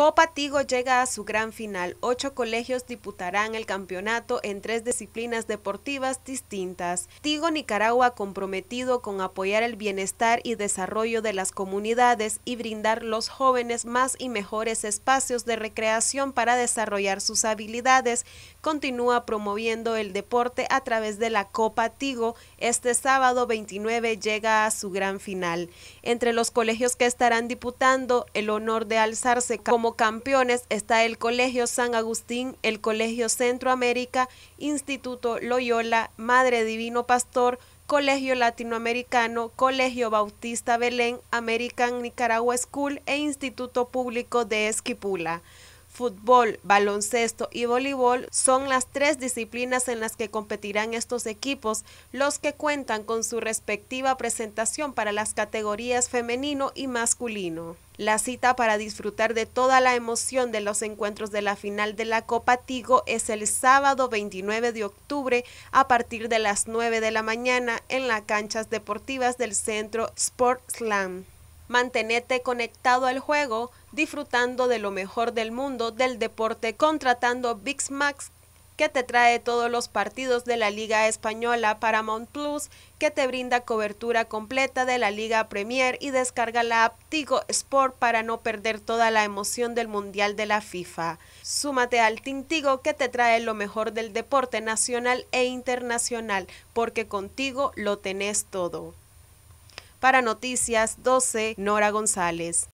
Copa Tigo llega a su gran final. Ocho colegios disputarán el campeonato en tres disciplinas deportivas distintas. Tigo Nicaragua comprometido con apoyar el bienestar y desarrollo de las comunidades y brindar los jóvenes más y mejores espacios de recreación para desarrollar sus habilidades, continúa promoviendo el deporte a través de la Copa Tigo. Este sábado 29 llega a su gran final. Entre los colegios que estarán disputando el honor de alzarse como campeones está el Colegio San Agustín, el Colegio Centroamérica, Instituto Loyola, Madre Divino Pastor, Colegio Latinoamericano, Colegio Bautista Belén, American Nicaragua School e Instituto Público de Esquipula fútbol, baloncesto y voleibol son las tres disciplinas en las que competirán estos equipos, los que cuentan con su respectiva presentación para las categorías femenino y masculino. La cita para disfrutar de toda la emoción de los encuentros de la final de la Copa Tigo es el sábado 29 de octubre a partir de las 9 de la mañana en las canchas deportivas del centro Sportsland. Mantenete conectado al juego, disfrutando de lo mejor del mundo del deporte, contratando BixMax Max que te trae todos los partidos de la Liga Española, Paramount Plus, que te brinda cobertura completa de la Liga Premier y descarga la app Tigo Sport para no perder toda la emoción del Mundial de la FIFA. Súmate al Tintigo que te trae lo mejor del deporte nacional e internacional, porque contigo lo tenés todo. Para Noticias 12, Nora González.